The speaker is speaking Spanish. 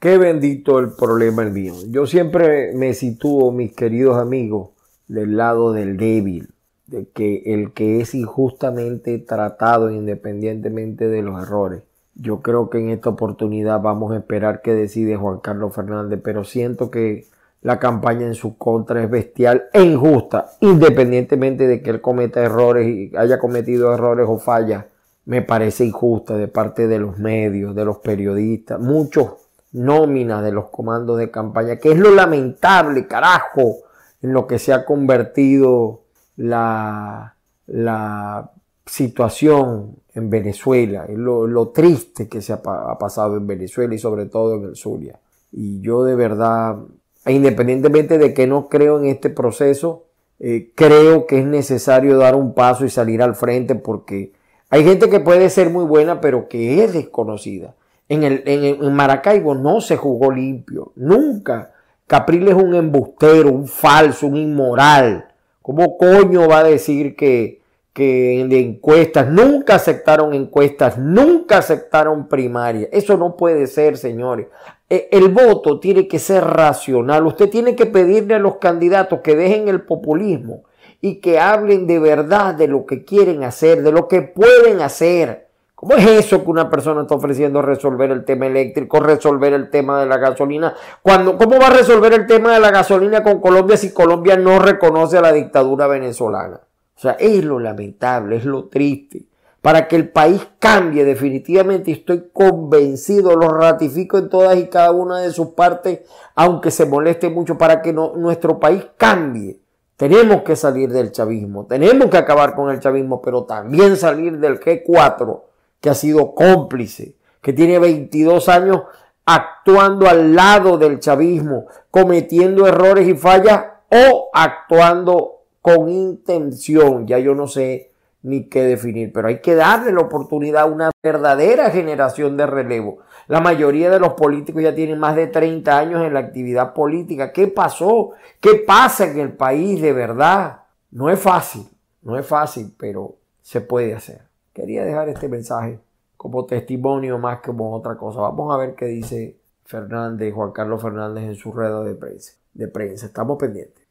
Qué bendito el problema el mío. Yo siempre me sitúo, mis queridos amigos, del lado del débil, de que el que es injustamente tratado independientemente de los errores. Yo creo que en esta oportunidad vamos a esperar que decide Juan Carlos Fernández, pero siento que la campaña en su contra es bestial e injusta, independientemente de que él cometa errores y haya cometido errores o fallas. Me parece injusta de parte de los medios, de los periodistas, muchos nómina de los comandos de campaña, que es lo lamentable, carajo, en lo que se ha convertido la, la situación en Venezuela, lo, lo triste que se ha, pasado en Venezuela y sobre todo en el Zulia. Y yo de verdad, e independientemente de que no creo en este proceso, eh, creo que es necesario dar un paso y salir al frente porque hay gente que puede ser muy buena pero que es desconocida. En, el, Maracaibo no se jugó limpio, nunca. Capriles es un embustero, un falso, un inmoral. ¿Cómo coño va a decir que, que encuestas, nunca aceptaron encuestas, nunca aceptaron primarias. Eso no puede ser, señores. E, el voto tiene que ser racional. Usted tiene que pedirle a los candidatos que dejen el populismo y que hablen de verdad de lo que quieren hacer, de lo que pueden hacer. ¿Cómo es eso que una persona está ofreciendo resolver el tema eléctrico, resolver el tema de la gasolina? Cuando, ¿Cómo va a resolver el tema de la gasolina con Colombia si Colombia no reconoce a la dictadura venezolana? O sea, es lo lamentable, es lo triste. Para que el país cambie definitivamente, estoy convencido, lo ratifico en todas y cada una de sus partes, aunque se moleste mucho, para que nuestro país cambie. Tenemos que salir del chavismo, tenemos que acabar con el chavismo, pero también salir del G4 que ha sido cómplice, que tiene 22 años actuando al lado del chavismo, cometiendo errores y fallas o actuando con intención. Ya yo no sé ni qué definir, pero hay que darle la oportunidad a una verdadera generación de relevo. La mayoría de los políticos ya tienen más de 30 años en la actividad política. ¿Qué pasó? ¿Qué pasa en el país de verdad? No es fácil, no es fácil, pero se puede hacer. Quería dejar este mensaje como testimonio más que como otra cosa. Vamos a ver qué dice Fernández, Juan Carlos Fernández en su rueda de prensa. De prensa. Estamos pendientes.